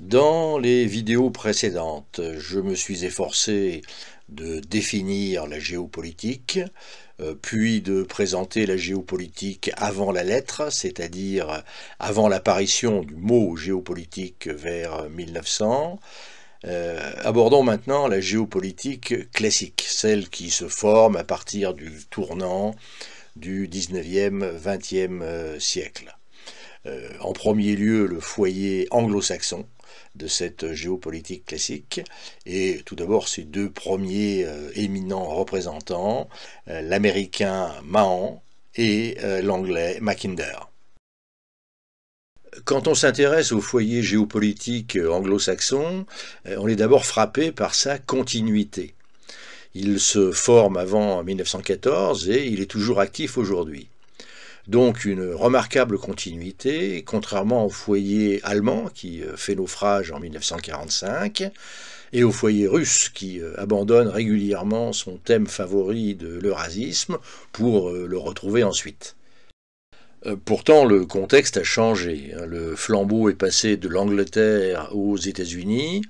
Dans les vidéos précédentes, je me suis efforcé de définir la géopolitique, euh, puis de présenter la géopolitique avant la lettre, c'est-à-dire avant l'apparition du mot géopolitique vers 1900. Euh, abordons maintenant la géopolitique classique, celle qui se forme à partir du tournant du 19e, 20e euh, siècle. en premier lieu, le foyer anglo-saxon, de cette géopolitique classique. Et tout d'abord, ces deux premiers euh, éminents représentants, euh, l'américain Mahan et euh, l'anglais Mackinder. Quand on s'intéresse au foyer géopolitique anglo-saxon, on est d'abord frappé par sa continuité. Il se forme avant 1914 et il est toujours actif aujourd'hui. Donc une remarquable continuité, contrairement au foyer allemand qui euh, fait naufrage en 1945 et au foyer russe qui euh, abandonne régulièrement son thème favori de l'eurasisme pour euh, le retrouver ensuite. Euh, pourtant, le contexte a changé. Hein. Le flambeau est passé de l'Angleterre aux États-Unis,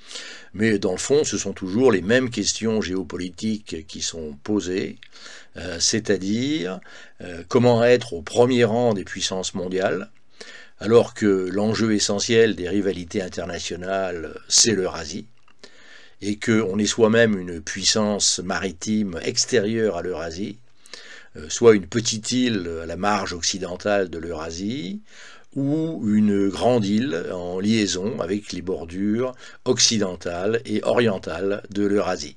mais dans le fond, ce sont toujours les mêmes questions géopolitiques qui sont posées, euh, c'est-à-dire euh, comment être au premier rang des puissances mondiales, alors que l'enjeu essentiel des rivalités internationales, c'est l'Eurasie et qu'on est soi-même une puissance maritime extérieure à l'Eurasie, euh, soit une petite île à la marge occidentale de l'Eurasie, ou une grande île en liaison avec les bordures occidentales et orientales de l'Eurasie.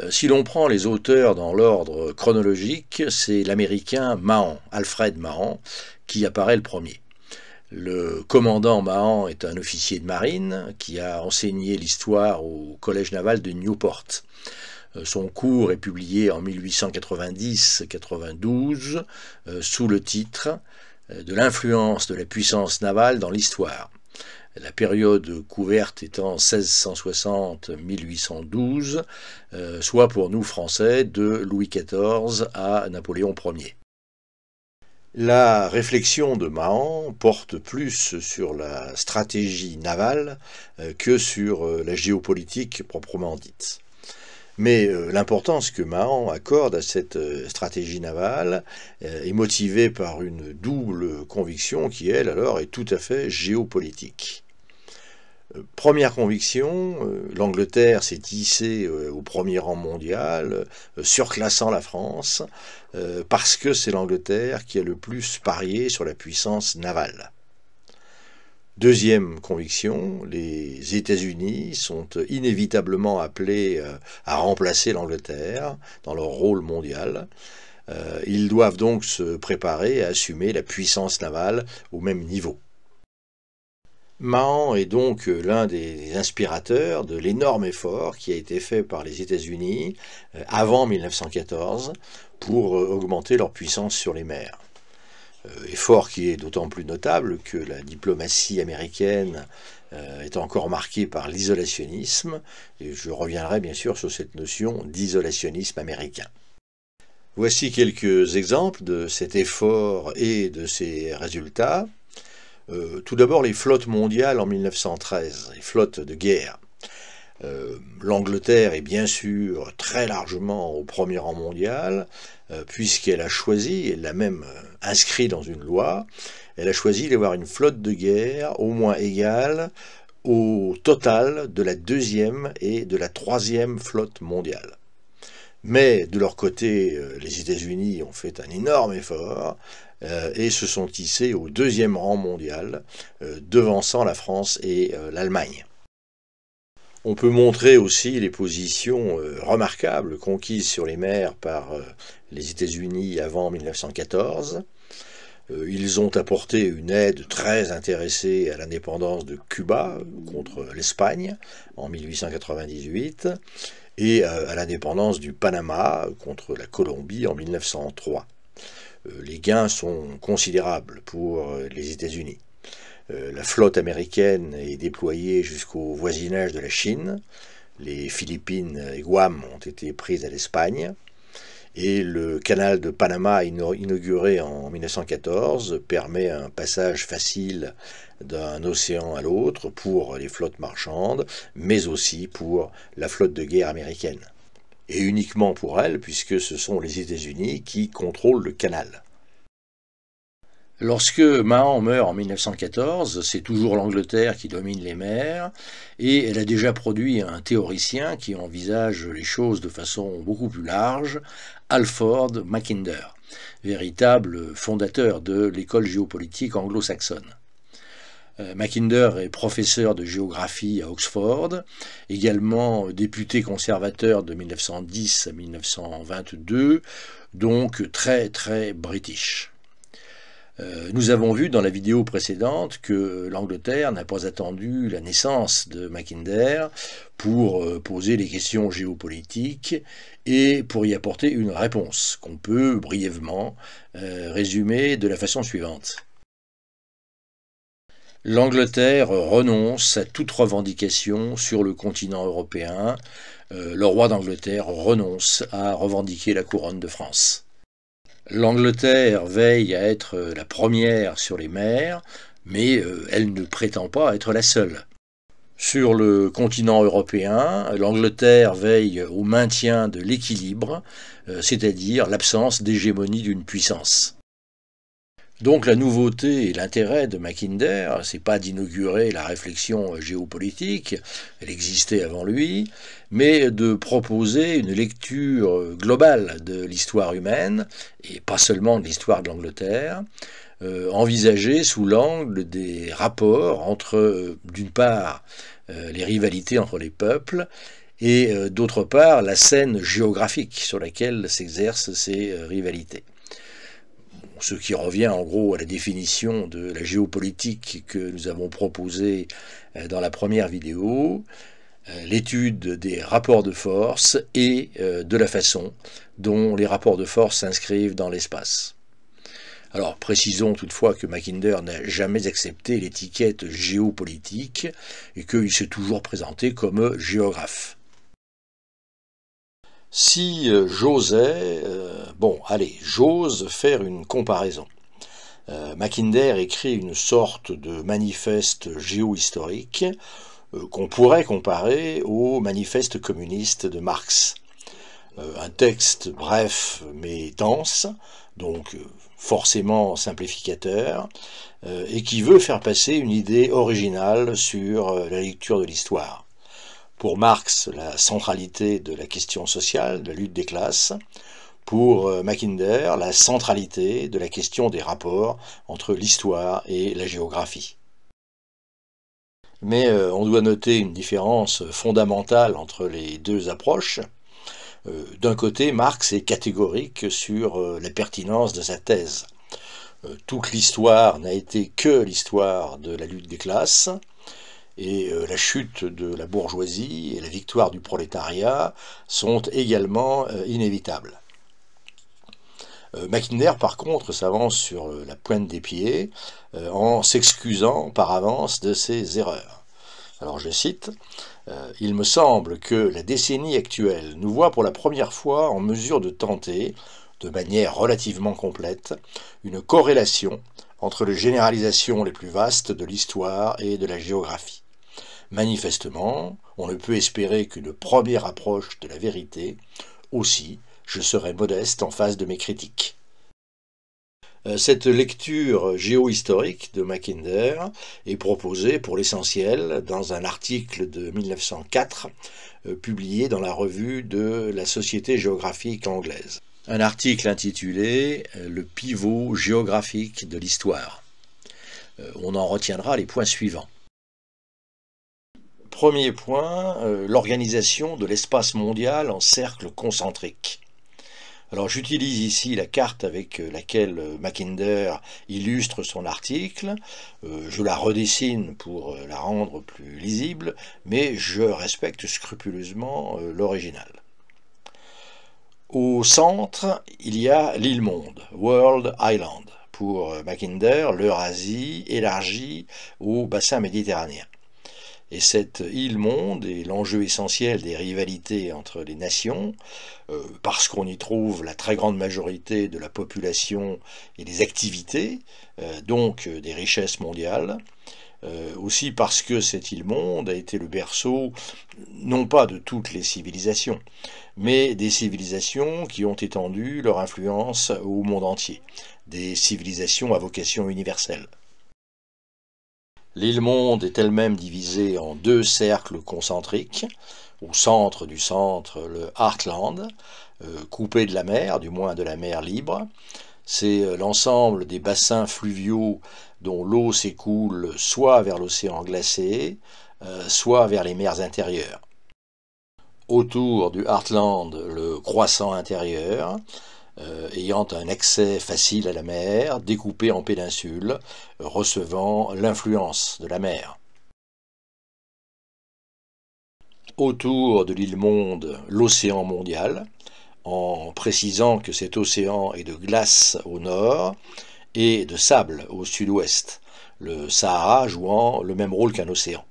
Euh, si l'on prend les auteurs dans l'ordre chronologique, c'est l'américain Mahan, Alfred Mahan, qui apparaît le premier. Le commandant Mahan est un officier de marine qui a enseigné l'histoire au collège naval de Newport. Euh, son cours est publié en 1890-92 euh, sous le titre euh, De l'influence de la puissance navale dans l'histoire. La période couverte étant 1660-1812, soit pour nous Français de Louis XIV à Napoléon Ier. La réflexion de Mahan porte plus sur la stratégie navale que sur la géopolitique proprement dite. Mais euh, l'importance que Mahan accorde à cette euh, stratégie navale euh, est motivée par une double conviction qui, elle, alors, est tout à fait géopolitique. Première conviction, l'Angleterre s'est hissée au premier rang mondial, surclassant la France, parce que c'est l'Angleterre qui a le plus parié sur la puissance navale. Deuxième conviction, les États-Unis sont euh, inévitablement appelés euh, à remplacer l'Angleterre dans leur rôle mondial. Euh, ils doivent donc se préparer à assumer la puissance navale au même niveau. Mahan est donc l'un des inspirateurs de l'énorme effort qui a été fait par les États-Unis avant 1914 pour augmenter leur puissance sur les mers. Euh, effort qui est d'autant plus notable que la diplomatie américaine euh, est encore marquée par l'isolationnisme, et je reviendrai bien sûr sur cette notion d'isolationnisme américain. Voici quelques exemples de cet effort et de ses résultats. Euh, tout d'abord les flottes mondiales en 1913, les flottes de guerre. Euh, L'Angleterre est bien sûr très largement au premier rang mondial, euh, puisqu'elle a choisi, elle l'a même euh, inscrit dans une loi, elle a choisi d'avoir une flotte de guerre au moins égale au total de la deuxième et de la troisième flotte mondiale. Mais de leur côté, les États-Unis ont fait un énorme effort et se sont hissés au deuxième rang mondial, devançant la France et l'Allemagne. On peut montrer aussi les positions euh, remarquables conquises sur les mers par euh, les États-Unis avant 1914. Euh, ils ont apporté une aide très intéressée à l'indépendance de Cuba contre l'Espagne en 1898 et à l'indépendance du Panama contre la Colombie en 1903. Les gains sont considérables pour les États-Unis. Euh, la flotte américaine est déployée jusqu'au voisinage de la Chine. Les Philippines et Guam ont été prises à l'Espagne. Et le canal de Panama, inauguré en 1914, permet un passage facile d'un océan à l'autre pour les flottes marchandes, mais aussi pour la flotte de guerre américaine. Et uniquement pour elle, puisque ce sont les États-Unis qui contrôlent le canal. Lorsque Mahan meurt en 1914, c'est toujours l'Angleterre qui domine les mers, et elle a déjà produit un théoricien qui envisage les choses de façon beaucoup plus large, Alford Mackinder, véritable fondateur de l'école géopolitique anglo-saxonne. Euh, Mackinder est professeur de géographie à Oxford, également député conservateur de 1910 à 1922, donc très très british. Euh, nous avons vu dans la vidéo précédente que l'Angleterre n'a pas attendu la naissance de Mackinder pour euh, poser les questions géopolitiques et pour y apporter une réponse qu'on peut brièvement euh, résumer de la façon suivante. L'Angleterre renonce à toute revendication sur le continent européen. le roi d'Angleterre renonce à revendiquer la couronne de France. L'Angleterre veille à être euh, la première sur les mers, mais euh, elle ne prétend pas être la seule. Sur le continent européen, l'Angleterre veille au maintien de l'équilibre, euh, c'est-à-dire l'absence d'hégémonie d'une puissance. Donc la nouveauté et l'intérêt de Mackinder, c'est pas d'inaugurer la réflexion géopolitique, elle existait avant lui, mais de proposer une lecture globale de l'histoire humaine, et pas seulement de l'histoire de l'Angleterre, euh, envisagée sous l'angle des rapports entre, euh, d'une part, euh, les rivalités entre les peuples, et d'autre part, la scène géographique sur laquelle s'exercent ces rivalités ce qui revient en gros à la définition de la géopolitique que nous avons proposée euh, dans la première vidéo, euh, l'étude des rapports de force et euh, de la façon dont les rapports de force s'inscrivent dans l'espace. Alors précisons toutefois que Mackinder n'a jamais accepté l'étiquette géopolitique et qu'il s'est toujours présenté comme géographe. Si euh, j'osais, euh, bon, allez, j'ose faire une comparaison. Euh, Mackinder écrit une sorte de manifeste géohistorique qu'on pourrait comparer au manifeste communiste de Marx. un texte bref mais dense, donc forcément simplificateur, et qui veut faire passer une idée originale sur la lecture de l'histoire. Pour Marx, la centralité de la question sociale, de la lutte des classes. Pour euh, Mackinder, la centralité de la question des rapports entre l'histoire et la géographie. Mais euh, on doit noter une différence fondamentale entre les deux approches. Euh, d'un côté, Marx est catégorique sur la pertinence de sa thèse. Toute l'histoire n'a été que l'histoire de la lutte des classes. Et euh, la chute de la bourgeoisie et la victoire du prolétariat sont également euh, inévitables. Euh, Mackinder, par contre, s'avance sur la pointe des pieds en s'excusant par avance de ses erreurs. Alors je cite, Il me semble que la décennie actuelle nous voit pour la première fois en mesure de tenter, de manière relativement complète, une corrélation entre les généralisations les plus vastes de l'histoire et de la géographie. Manifestement, on ne peut espérer qu'une première approche de la vérité. Aussi, je serai modeste en face de mes critiques. Euh, cette lecture géohistorique de Mackinder est proposée pour l'essentiel dans un article de 1904 euh, publié dans la revue de la Société géographique anglaise. Un article intitulé euh, Le pivot géographique de l'histoire. On en retiendra les points suivants premier point, euh, l'organisation de l'espace mondial en cercle concentrique. Alors j'utilise ici la carte avec euh, laquelle euh, Mackinder illustre son article. je la redessine pour la rendre plus lisible, mais je respecte scrupuleusement l'original. Au centre, il y a l'île monde, World Island, pour Mackinder, l'Eurasie élargie au bassin méditerranéen. Et cette île-monde est l'enjeu essentiel des rivalités entre les nations, euh, parce qu'on y trouve la très grande majorité de la population et des activités, euh, donc euh, des richesses mondiales. aussi parce que cette île-monde a été le berceau non pas de toutes les civilisations, mais des civilisations qui ont étendu leur influence au monde entier, des civilisations à vocation universelle. L'île Monde est elle-même divisée en deux cercles concentriques. Au centre du centre, le Heartland, euh, coupé de la mer, du moins de la mer libre. C'est euh, l'ensemble des bassins fluviaux dont l'eau s'écoule soit vers l'océan glacé, euh, soit vers les mers intérieures. Autour du Heartland, le croissant intérieur, euh, ayant un accès facile à la mer, découpé en péninsules, recevant l'influence de la mer. Autour de l'île Monde, l'océan mondial, en précisant que cet océan est de glace au nord et de sable au sud-ouest, le Sahara jouant le même rôle qu'un océan.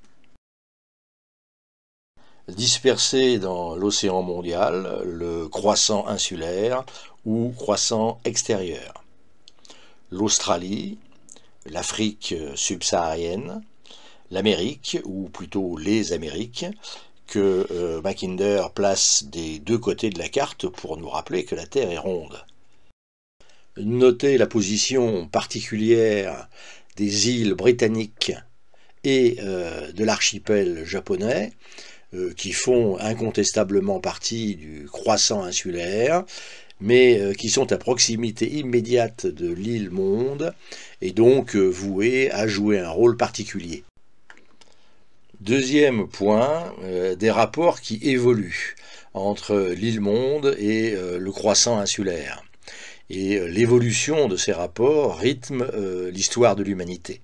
Dispersé dans l'océan mondial, le croissant insulaire ou croissant extérieur. L'Australie, l'Afrique subsaharienne, l'Amérique, ou plutôt les Amériques, que euh, Mackinder place des deux côtés de la carte pour nous rappeler que la Terre est ronde. Notez la position particulière des îles britanniques et euh, de l'archipel japonais, euh, qui font incontestablement partie du croissant insulaire mais euh, qui sont à proximité immédiate de l'île Monde et donc euh, voués à jouer un rôle particulier. Deuxième point, euh, des rapports qui évoluent entre l'île Monde et le croissant insulaire. Et l'évolution de ces rapports rythme l'histoire de l'humanité.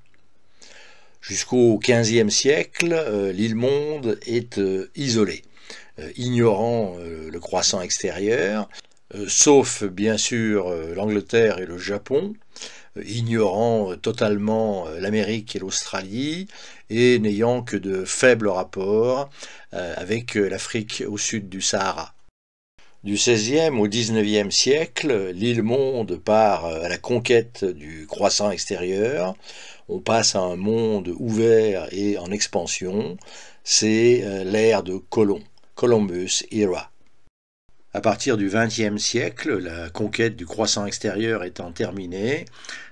Jusqu'au XVe siècle, l'île Monde est isolée, ignorant le croissant extérieur, euh, sauf bien sûr euh, l'Angleterre et le Japon, euh, ignorant totalement l'Amérique et l'Australie et n'ayant que de faibles rapports avec l'Afrique au sud du Sahara. Du XVIe au XIXe siècle, l'île monde part à la conquête du croissant extérieur. On passe à un monde ouvert et en expansion. C'est l'ère de Colomb, Columbus Era. À partir du XXe siècle, la conquête du croissant extérieur étant terminée,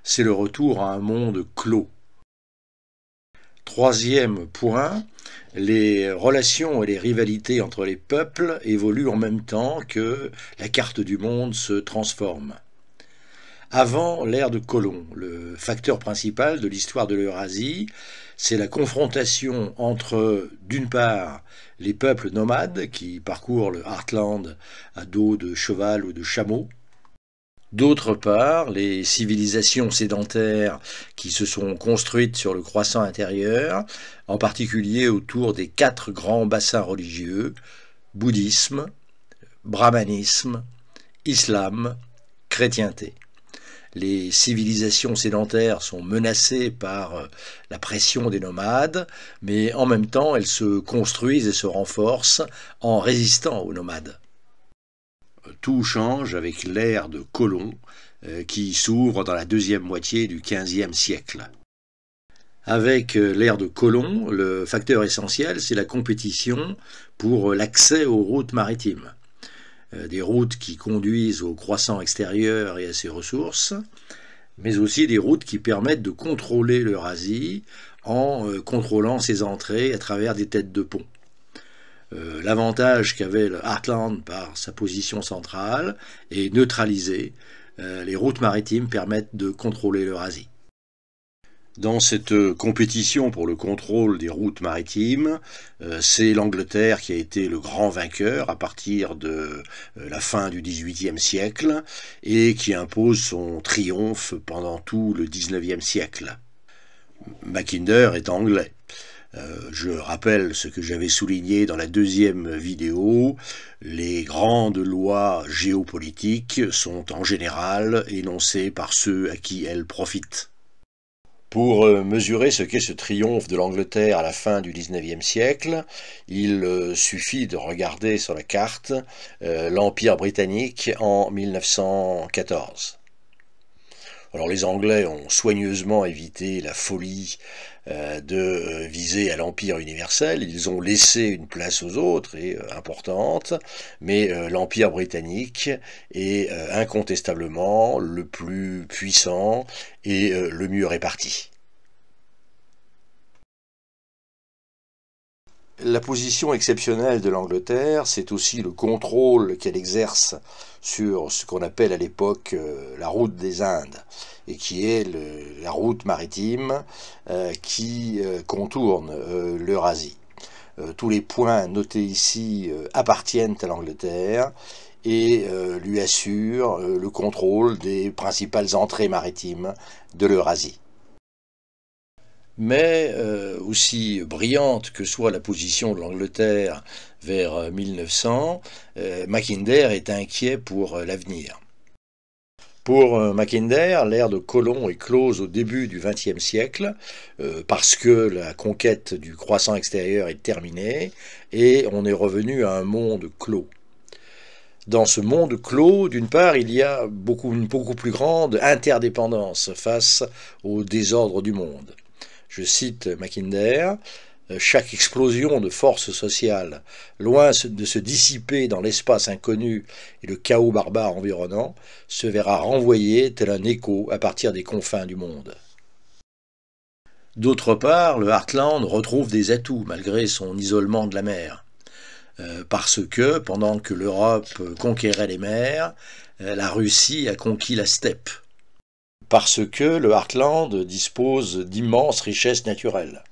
c'est le retour à un monde clos. Troisième point, les relations et les rivalités entre les peuples évoluent en même temps que la carte du monde se transforme. Avant l'ère de Colomb, le facteur principal de l'histoire de l'Eurasie, c'est la confrontation entre, d'une part, les peuples nomades qui parcourent le Heartland à dos de cheval ou de chameau, D'autre part, les civilisations sédentaires qui se sont construites sur le croissant intérieur, en particulier autour des quatre grands bassins religieux, bouddhisme, brahmanisme, islam, chrétienté les civilisations sédentaires sont menacées par euh, la pression des nomades, mais en même temps elles se construisent et se renforcent en résistant aux nomades. Tout change avec l'ère de Colomb euh, qui s'ouvre dans la deuxième moitié du XVe siècle. Avec euh, l'ère de Colomb, le facteur essentiel, c'est la compétition pour l'accès aux routes maritimes. Euh, des routes qui conduisent au croissant extérieur et à ses ressources, mais aussi des routes qui permettent de contrôler l'Eurasie en euh, contrôlant ses entrées à travers des têtes de pont. Euh, l'avantage qu'avait le Heartland par sa position centrale est neutralisé. les routes maritimes permettent de contrôler l'Eurasie dans cette euh, compétition pour le contrôle des routes maritimes. Euh, c'est l'Angleterre qui a été le grand vainqueur à partir de euh, la fin du XVIIIe siècle et qui impose son triomphe pendant tout le XIXe siècle. Mackinder est anglais. je rappelle ce que j'avais souligné dans la deuxième vidéo, les grandes lois géopolitiques sont en général énoncées par ceux à qui elles profitent. Pour euh, mesurer ce qu'est ce triomphe de l'Angleterre à la fin du XIXe siècle, il euh, suffit de regarder sur la carte euh, l'Empire britannique en 1914. Alors les Anglais ont soigneusement évité la folie euh, de euh, viser à l'Empire universel, ils ont laissé une place aux autres, et euh, importante, mais l'Empire britannique est incontestablement le plus puissant et le mieux réparti. La position exceptionnelle de l'Angleterre, c'est aussi le contrôle qu'elle exerce sur ce qu'on appelle à l'époque euh, la route des Indes, et qui est la route maritime euh, qui euh, contourne l'Eurasie. tous les points notés ici appartiennent à l'Angleterre et lui assurent le contrôle des principales entrées maritimes de l'Eurasie mais euh, aussi brillante que soit la position de l'Angleterre vers 1900, euh, euh, Mackinder est inquiet pour l'avenir. Pour Mackinder, l'ère de Colomb est close au début du XXe siècle parce que la conquête du croissant extérieur est terminée et on est revenu à un monde clos. Dans ce monde clos, d'une part, il y a beaucoup, une beaucoup plus grande interdépendance face au désordre du monde. Je cite Mackinder, chaque explosion de force sociale, loin de se dissiper dans l'espace inconnu et le chaos barbare environnant, se verra renvoyée tel un écho à partir des confins du monde. D'autre part, le Heartland retrouve des atouts malgré son isolement de la mer. Euh, parce que, pendant que l'Europe conquérait les mers, euh, la Russie a conquis la steppe parce que le Heartland dispose d'immenses richesses naturelles.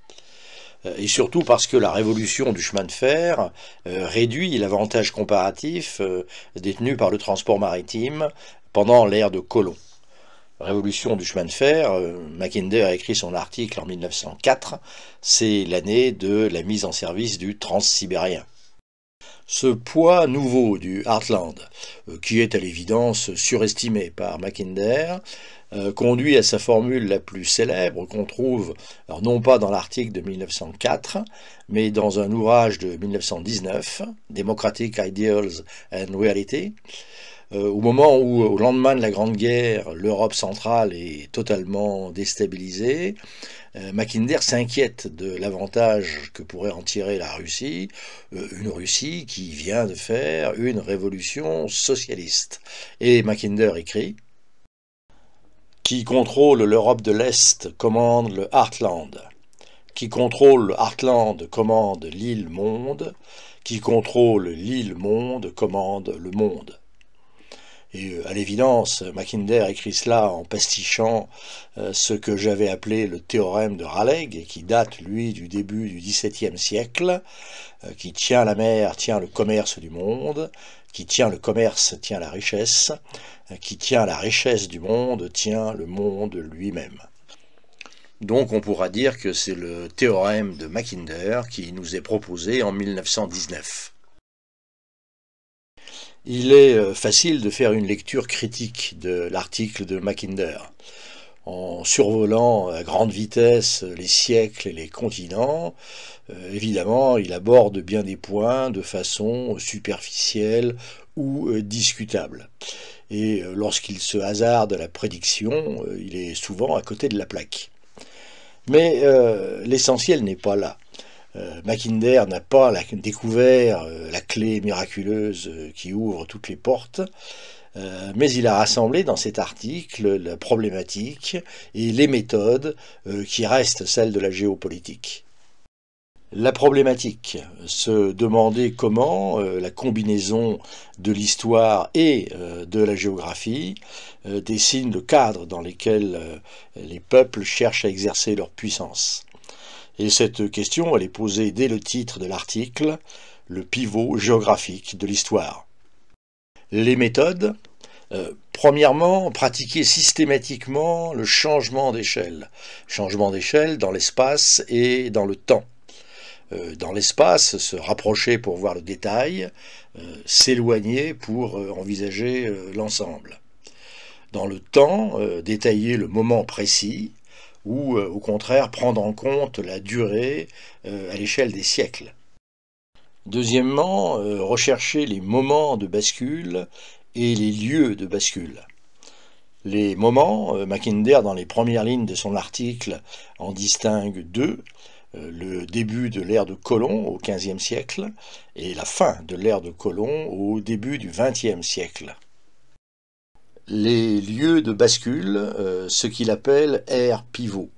Euh, et surtout parce que la révolution du chemin de fer euh, réduit l'avantage comparatif euh, détenu par le transport maritime pendant l'ère de Colomb. Révolution du chemin de fer, Mackinder a écrit son article en 1904, c'est l'année de la mise en service du transsibérien. Ce poids nouveau du Heartland, qui est à l'évidence surestimé par Mackinder, euh, conduit à sa formule la plus célèbre qu'on trouve, non pas dans l'article de 1904, mais dans un ouvrage de 1919, Democratic Ideals and Reality, euh, au moment où, au lendemain de la Grande Guerre, l'Europe centrale est totalement déstabilisée, euh, Mackinder s'inquiète de l'avantage que pourrait en tirer la Russie, une Russie qui vient de faire une révolution socialiste. Et Mackinder écrit qui contrôle l'Europe de l'Est commande le Heartland, qui contrôle le Heartland commande l'île Monde, qui contrôle l'île Monde commande le monde. Et euh, à l'évidence, Mackinder écrit cela en pastichant euh, ce que j'avais appelé le théorème de Raleigh, qui date, lui, du début du XVIIe siècle, euh, qui tient la mer, tient le commerce du monde, qui tient le commerce, tient la richesse, euh, qui tient la richesse du monde, tient le monde lui-même. Donc on pourra dire que c'est le théorème de Mackinder qui nous est proposé en 1919. Il est euh, facile de faire une lecture critique de l'article de Mackinder en survolant à grande vitesse les siècles et les continents. Euh, évidemment, il aborde bien des points de façon superficielle ou euh, discutable. Et euh, lorsqu'il se hasarde à la prédiction, il est souvent à côté de la plaque. Mais l'essentiel n'est pas là. Mackinder n'a pas découvert la clé miraculeuse qui ouvre toutes les portes. Euh, mais il a rassemblé dans cet article la problématique et les méthodes euh, qui restent celles de la géopolitique. La problématique, se demander comment euh, la combinaison de l'histoire et de la géographie dessine le cadre dans lequel les peuples cherchent à exercer leur puissance. Et cette question, elle est posée dès le titre de l'article, le pivot géographique de l'histoire les méthodes. Euh, premièrement, pratiquer systématiquement le changement d'échelle. Changement d'échelle dans l'espace et dans le temps. Euh, dans l'espace, se rapprocher pour voir le détail, euh, s'éloigner pour envisager l'ensemble. Dans le temps, détailler le moment précis ou au contraire prendre en compte la durée à l'échelle des siècles. Deuxièmement, euh, rechercher les moments de bascule et les lieux de bascule. Les moments, euh, Mackinder, dans les premières lignes de son article, en distingue deux euh, le début de l'ère de Colomb au XVe siècle et la fin de l'ère de Colomb au début du XXe siècle. Les lieux de bascule, ce qu'il appelle aires pivot »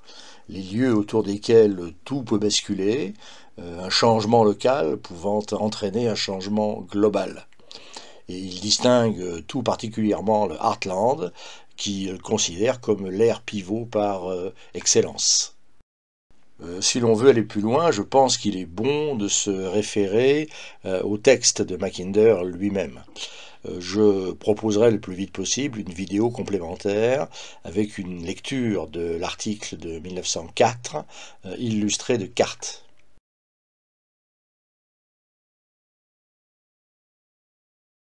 les lieux autour desquels tout peut basculer, euh, un changement local pouvant entraîner un changement global. Et il distingue tout particulièrement le Heartland, qu'il considère comme l'air pivot par euh, excellence. Euh, si l'on veut aller plus loin, je pense qu'il est bon de se référer au texte de Mackinder lui-même. Euh, je proposerai le plus vite possible une vidéo complémentaire avec une lecture de l'article de 1904 euh, illustrée de cartes.